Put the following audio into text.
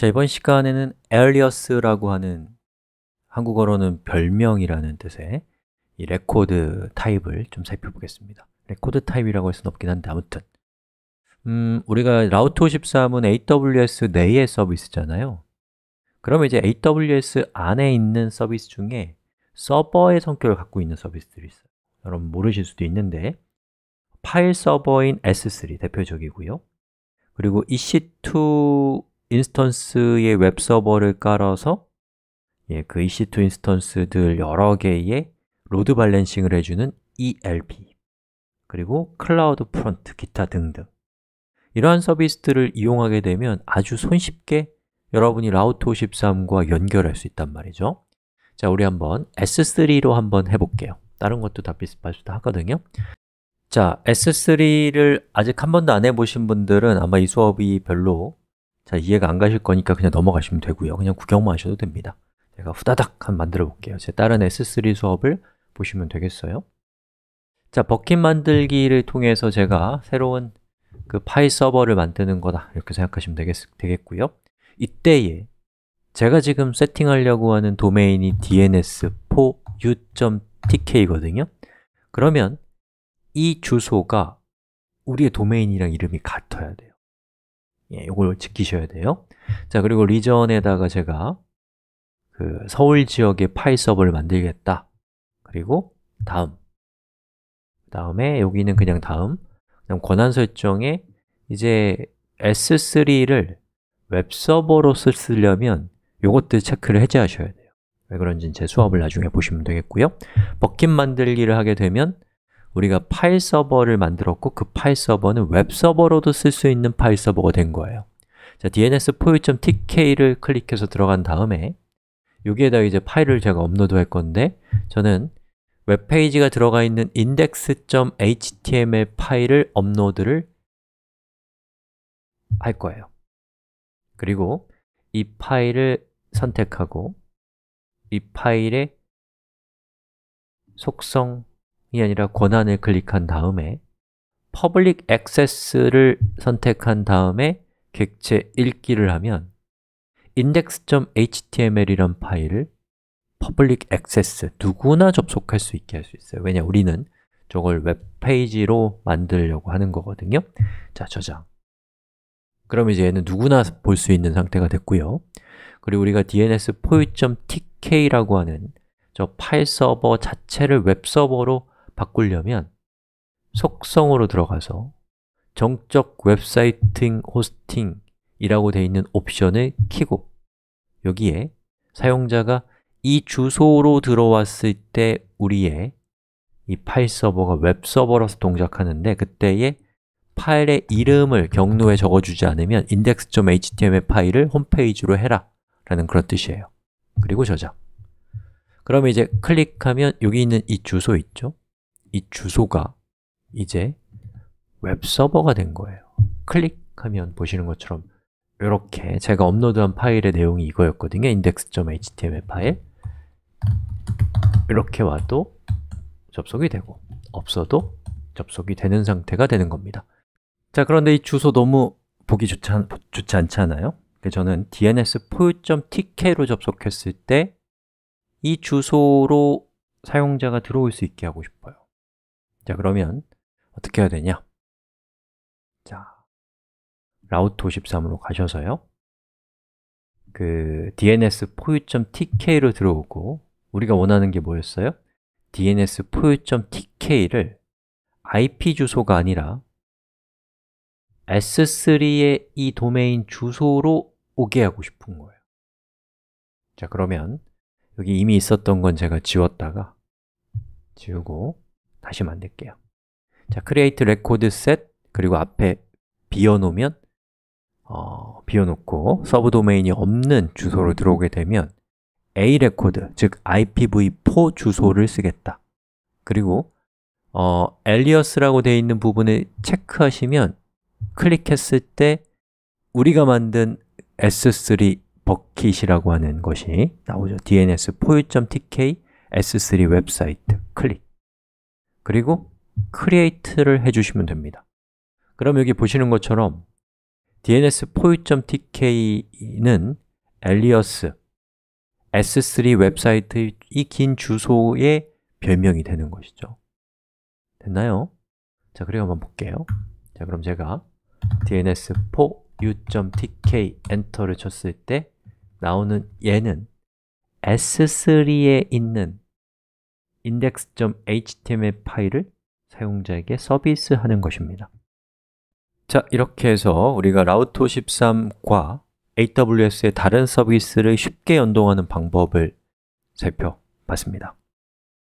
자, 이번 시간에는 alias라고 하는 한국어로는 별명이라는 뜻의 이 레코드 타입을 좀 살펴보겠습니다 레코드 타입이라고 할 수는 없긴 한데 아무튼 음, 우리가 라우트 53은 AWS 내의 서비스잖아요 그러면 이제 AWS 안에 있는 서비스 중에 서버의 성격을 갖고 있는 서비스들이 있어요 여러분 모르실 수도 있는데 파일 서버인 S3 대표적이고요 그리고 EC2 인스턴스의 웹 서버를 깔아서 예, 그 EC2 인스턴스들 여러 개의 로드 발렌싱을 해주는 ELP 그리고 클라우드 프론트, 기타 등등 이러한 서비스들을 이용하게 되면 아주 손쉽게 여러분이 라우트53과 연결할 수 있단 말이죠 자, 우리 한번 S3로 한번 해볼게요 다른 것도 다 비슷비슷하거든요 자, S3를 아직 한 번도 안 해보신 분들은 아마 이 수업이 별로 잘 이해가 안 가실 거니까 그냥 넘어가시면 되고요 그냥 구경만 하셔도 됩니다 제가 후다닥 한 만들어 볼게요 제 다른 S3 수업을 보시면 되겠어요 자, 버킷 만들기를 통해서 제가 새로운 그 파이 서버를 만드는 거다 이렇게 생각하시면 되겠, 되겠고요 이때에 제가 지금 세팅하려고 하는 도메인이 dns4u.tk거든요 그러면 이 주소가 우리의 도메인이랑 이름이 같아야 돼요 예, 요걸 지키셔야 돼요 자, 그리고 리전에다가 제가 그 서울 지역의 파이 서버를 만들겠다 그리고 다음 그 다음에 여기는 그냥 다음 그다음 권한 설정에 이제 S3를 웹서버로 쓰려면 요것들 체크를 해제하셔야 돼요 왜 그런지는 제 수업을 나중에 보시면 되겠고요 버킷 만들기를 하게 되면 우리가 파일 서버를 만들었고 그 파일 서버는 웹 서버로도 쓸 수 있는 파일 서버가 된 거예요 자, dns 포유.tk를 클릭해서 들어간 다음에 여기에다 이제 파일을 제가 업로드 할 건데 저는 웹페이지가 들어가 있는 index.html 파일을 업로드를 할 거예요 그리고 이 파일을 선택하고 이 파일의 속성 이 아니라 권한을 클릭한 다음에 Public Access를 선택한 다음에 객체 읽기를 하면 index.html이란 파일을 Public Access, 누구나 접속할 수 있게 할 수 있어요 왜냐, 우리는 저걸 웹페이지로 만들려고 하는 거거든요 자, 저장 그럼 이제 얘는 누구나 볼 수 있는 상태가 됐고요 그리고 우리가 dns 포유.tk라고 하는 저 파일 서버 자체를 웹 서버로 바꾸려면 속성으로 들어가서 정적 웹사이팅 호스팅이라고 되어 있는 옵션을 키고 여기에 사용자가 이 주소로 들어왔을 때 우리의 이 파일 서버가 웹 서버로서 동작하는데 그때의 파일의 이름을 경로에 적어주지 않으면 index.html 파일을 홈페이지로 해라 라는 그런 뜻이에요 그리고 저장 그럼 이제 클릭하면 여기 있는 이 주소 있죠? 이 주소가 이제 웹서버가 된 거예요 클릭하면 보시는 것처럼 이렇게 제가 업로드한 파일의 내용이 이거였거든요 index.html 파일 이렇게 와도 접속이 되고 없어도 접속이 되는 상태가 되는 겁니다 자, 그런데 이 주소 너무 보기 좋지, 않, 좋지 않잖아요 저는 dns.tk로 접속했을 때 이 주소로 사용자가 들어올 수 있게 하고 싶어요 자, 그러면 어떻게 해야 되냐? 자, 라우트 53으로 가셔서요 그 dns 포유.tk로 들어오고 우리가 원하는 게 뭐였어요? dns 포유.tk를 IP 주소가 아니라 S3의 이 도메인 주소로 오게 하고 싶은 거예요 자, 그러면 여기 이미 있었던 건 제가 지웠다가 지우고 다시 만들게요 자, create record set 그리고 앞에 비워놓으면 어, 비워놓고 서브 도메인이 없는 주소로 들어오게 되면 A 레코드, 즉 IPv4 주소를 쓰겠다 그리고 어, alias라고 되어 있는 부분을 체크하시면 클릭했을 때 우리가 만든 s3 버킷이라고 하는 것이 나오죠 dns 포 t k s3 웹사이트 클릭 그리고 크리에이트를 해주시면 됩니다 그럼 여기 보시는 것처럼 dns 포유.tk는 alias s3 웹사이트의 이긴 주소의 별명이 되는 것이죠 됐나요? 자, 그리고 한번 볼게요 자, 그럼 제가 dns 포 u.tk 엔터를 쳤을 때 나오는 얘는 s3에 있는 index.html 파일을 사용자에게 서비스하는 것입니다 자, 이렇게 해서 우리가 라우터13과 AWS의 다른 서비스를 쉽게 연동하는 방법을 살펴봤습니다